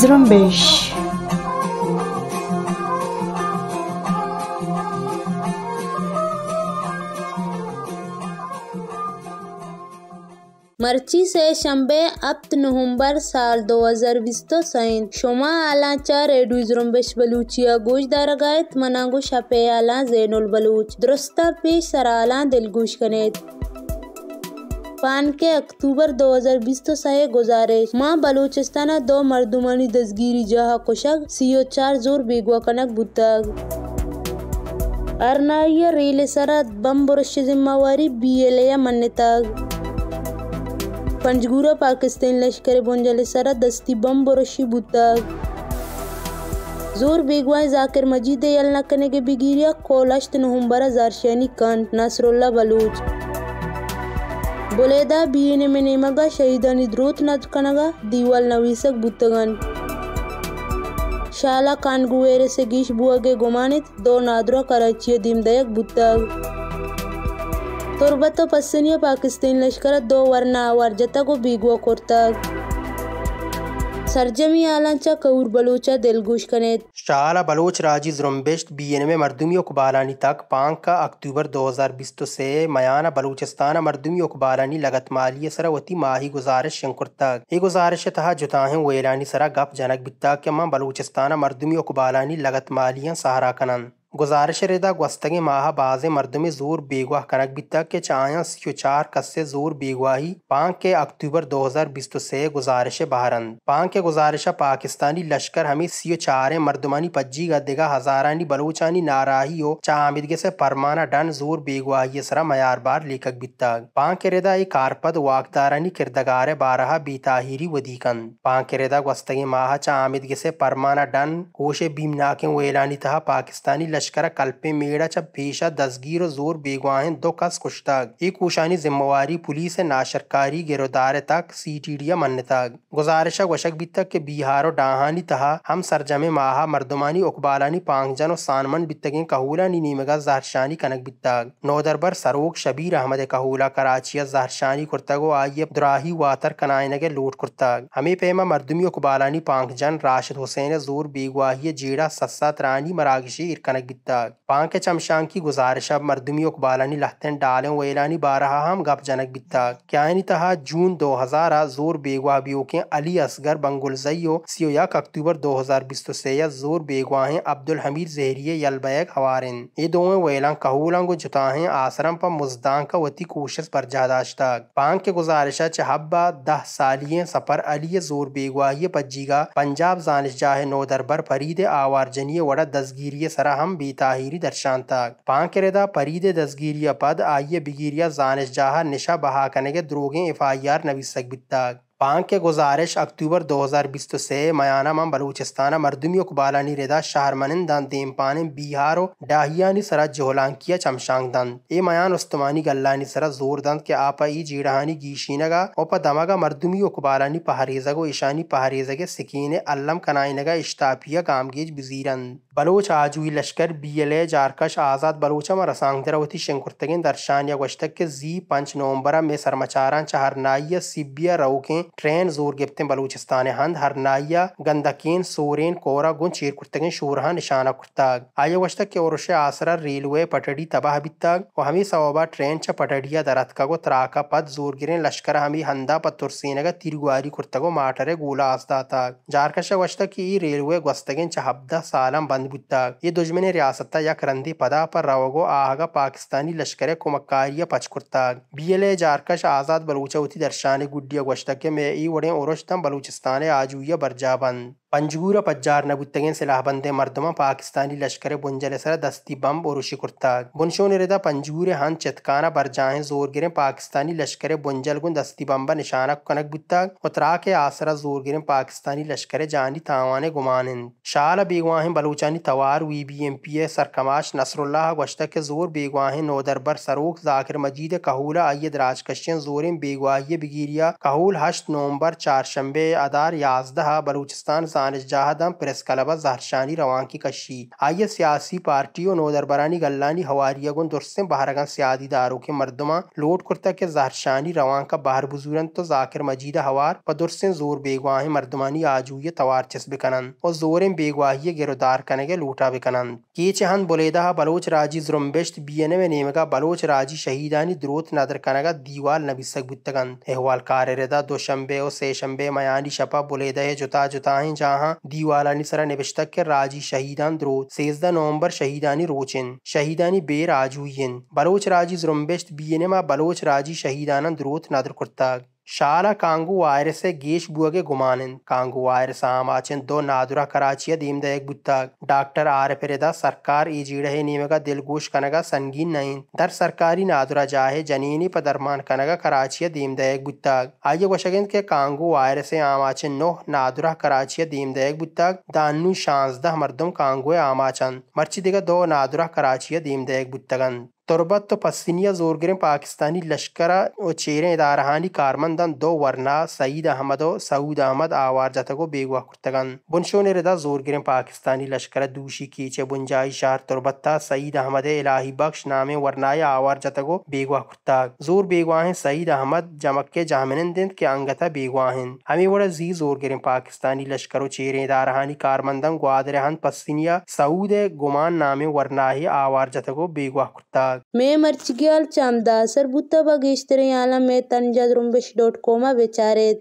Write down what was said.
Zrombesh मर्ची ಮರ್ಚಿಸೆ ಶಂಬೆ ಹತ್ತು November ಸಾಲ್ ದೋಹಜಾರ್ ಬಿಸ್ತು sign ಶೋಮಾ ಆಲಾಂಚ radios ರಂಬೇಶ್ ಬಲೂಚಿಯ गोश दारगायत मनागो शपे आला जैनुल बलूच दुरुस्ता पेश सराला दिलगुश कनेत पान के अक्टूबर 2020 तो सहे गुजारे माँ बलूचिस्तान दो मर्दुमानी दसगिरी जहा कुशक सी ओ चार जोर बेगुआ कनक बुतग अर्नाय रेल सरा बम बुरश जिम्मेवारी बी एल या मन्यता पंजगुरा पाकिस्तान लश्कर बोंजाले सरा दस्ती बम बरोशी बुता जोर बेगवाए जाकिर मजीद यलना करने के बिगिरिया कोलश्त नवंबर जारशानी कांत नसरुल्ला बलूच बोलेदा बी एन एम नेमगा शहीदानी द्रोत नद कनगा दीवाल नवीसक बुतगन शाला कानगुवेरे से गिश बुआ के गुमानित दो नादरा कराची दिमदयक बुतग तो पश्चिमी torba passanii paakistiin lashkara doowarnaa को gobiigoo kortaa. सरजमी आलांचा कऊर बलूचा दिलगुश कने शाला बलोच राजी जुरम्बिश्त बीएनए मरदमी अखबारानी तक पांक का अक्टूबर 2020 तो से मयाना बलूचिस्तान मरदमी अखबारानी लगत माली सरा माही गुजारिश शंकुर तक ये गुजारिश तहा जुता है वेरानी सरा गप जनक बिता के मां बलूचिस्तान मरदमी अखबारानी लगत मालियां सहारा कनन गुजारिश रिदा गस्तग माह बाज मरदम ज़ूर बेगवाह कनक बिता के चाया चार कस्से ज़ूर बेगवाही पाक के अक्टूबर दो हज़ार बीस तो से गुजारिश बहरन पाक के गुजारिश पाकिस्तानी लश्कर हमें सियो चार मरदमानी पज्जी गदेगा हजारानी बलोचानी नाराही हो चामिदगे से परमाना डन ज़ूर बेगवाही सरा मयार बार लेखक बितक पाक के रेदा एक कारपद वाकदारानी किरदगार बारह बीताहिरी वदीकन पाक के रेदा गस्तग माह चामिदगे से परमाना डन कोशे भीमनाकें वेलानी तहा पाकिस्तानी लश्कर कल्पे मेड़ा चप पेशा दसगीर जोर बेगवाहन दो कस कुश्ताग एक कुशानी जिम्मेवारी पुलिस ना सरकारी गिरदार तक सी टी डी मन तक गुजारिश वशक भी तक के बिहार और डाहानी तहा हम सरजमे माहा मर्दमानी उकबालानी पांगजन और सानमन बितगे कहूला नी नीमगा जहरशानी कनक बिताग नौदरबर सरोग शबीर अहमद कहूला कराचिया जहरशानी कुर्तगो आइये दुराही वातर कनायनगे लोट कुर्ताग हमें पेमा मर्दमी उकबालानी पांगजन राशिद हुसैन जोर बेगवाही जेड़ा सस्सा तरानी मरागशी इरकनक बित्ताग पांक चमशांग की गुजारिश अब मरदमी अकबालानी लहतें डालें वेलानी बारहा हम गप जनक बित्ताग क्यानी तहा जून दो हज़ार जोर बेगवाबियों के अली असगर बंगुलजयो सियोयाक अक्टूबर दो हज़ार बीस तो से जोर बेगवा है अब्दुल हमीद जहरिय यलबैग हवारिन ये दोवें वेला कहूलंग है आश्रम पर मुजदांग का वती कोशिश पर तक पांक के गुजारिश चहब्बा दह सालिय सफर अली जोर बेगवाही पज्जीगा पंजाब जानिश जाह दरबर फरीद आवार जनिये वड़ा दसगीरिये सरा हम भी ताहिरी दर्शान तक पांकेदा करदा परीद पद आइये बिगिरिया जानश जहा निशा बहा कने के द्रोगें एफ आई आर नवी सकबित पाक के गुजारिश अक्टूबर 2020 तो से मयानामा बलूचिस्तान मरदमी उकबाला निरेदा शाहरमन दान पानी बिहार डाहियानी सरा किया चमशांग दान ए मयान उस्तमानी गल्लानी सरा जोर दान के आपा ई जीड़हानी गीशीनगा ओपा दमागा मरदमी उकबालानी पहारेजा गो ईशानी पहारेजा के सिकीने अल्लम नगा इश्ताफिया कामगेज बजीरन बलोच आजुई लश्कर बी एल ए जारकश आज़ाद बलोचा मा रसांग दरवती शंकुरतगिन दर्शान या गश्तक के जी पंच नवंबर में सरमाचारा चहरनाइया सिबिया रऊकें ट्रेन जोर गिपते बलूचिस्तान हंद हरनाया गंदकिन सोरेन कोरा गुन चीर कुर्तगिन शूरहा निशाना कुर्ताग आया वश्ता के और आसरा रेलवे पटड़ी तबाह बिताग और हमी सवाबा ट्रेन छ पटड़िया दरत का गो तराका पद जोर गिरे लश्कर हमी हंदा पत्तुर सेनगा तिरुआरी कुर्तगो माटरे गोला आस्ता ताग जारकशा वश्ता की रेलवे गस्तगिन चहबदा सालम बंद बुताग ये दुश्मन रियासत या करंदी पदा पर रवगो आहगा पाकिस्तानी लश्कर कुमकारिया पचकुर्ताग बी एल ए जारकश आजाद बलूचा उती दर्शाने गुड्डिया गश्ता के में ई वड़ें ओरोस्तान बलूचिस्तान आजूय बरजाबंद पंजगूर पज्जार सिलाह बंदे मरदमा पाकिस्तानी लश्कर बुंजल सर दस्ती बम और उशी कुर्ताग बुनशो निरदा पंजगूर हन चतकाना बरजाहें जोर गिरे पाकिस्तानी लश्कर बुंजल गुन दस्ती बम निशाना कनक बुत्ताग उतरा के आसरा जोर गिरे पाकिस्तानी लश्कर जानी तावान गुमान शाल बेगवाहें बलूचानी तवार वी बी एम पी ए सरकमाश नसरुल्लाह गश्त के जोर बेगवाहें नौदरबर सरोख जाकिर मजीद कहूला अयद राजकशियन जोर बेगवाही बगिरिया कहूल हश नवम्बर चार शम्बे अदार याजदहा बलूचिस्तान सानस जहादम प्रेस कलबा जहरशानी रवान की कशी आइए सियासी पार्टियों नोदरबरानी गल्लानी हवारिया गुन दुरसम बहारगा सियादी दारों के मरदमा लोट कुर्ता के जहरशानी रवान का बाहर बुजूरन तो जाकिर मजीद हवार व दुरसम जोर बेगवाह मरदमानी आजूय तवार चस्ब कनन और जोर बेगवाही गिरदार कने के लूटा बिकनन के चहन बुलेदा बलोच राजी जुरम्बेश्त बी में नेमगा बलोच राजी शहीदानी द्रोत नदर कनगा दीवाल नबी सकबितगन अहवाल कारदा दोशंबे और सेशंबे मयानी शपा बुलेदा जुता जुता जहाँ दीवालानी सरा निविश्ता के राजी शहीदान द्रो सेजदा नवंबर शहीदानी रोचिन शहीदानी बे राजुन बलोच राजी जुरुम्बेश्त बीएनएमा बलोच राजी शहीदान द्रोत नादर कुर्ताग शारा कांगू आयरसे गीश बुआ के गुमानिन कांगू आयरस आम आचन दो नादुरा कराचिया दीमदा एक बुत्ताग डॉक्टर आर फिरदा सरकार ई जीड़े नीमगा दिलगूश कनगा संगीन नहीं दर सरकारी नादुरा जाहे जनीनी पदरमान कनगा कराचिया दीमदा एक बुत्ताग आये वशगिंद के कांगू आयरसे आम आचन नो नादुरा कराचिया दीमदा एक दानु दानू शांजदा मरदम कांगू आम आचन मर्ची दिगा दो नादुरा कराचिया दीमदा एक बुत्तगन तोरबत तो जोर गिर पाकिस्तानी लश्कर और चेर इदारहानी कारमंदन दो वरना सईद अहमद और सऊद अहमद आवार जतको बेगवा कुर्तगन बुनशो ने रदा गिर पाकिस्तानी लश्कर दूशी कीचे बुंजाई शार तुरबत्ता सईद अहमद इलाही बख्श नामे वरनाए आवार जतको बेगवा कुर्ताक जोर है सईद अहमद जमक के जामिनंद के अंगता हैं हमें वड़ा जी गिर पाकिस्तानी लश्कर और चेर इदारहानी कारमंदन ग्वादरहन पसिनिया सऊद गुमान नामे वरनाही आवार जतको बेगवा कुर्ताक මෙය මරිචිගයාල් ඡන්දාසර් බුද්ධ භාගේශ්වරයාල මේ තනිජා දුරුම්බෙෂ්.කෝම වෙචාරේත්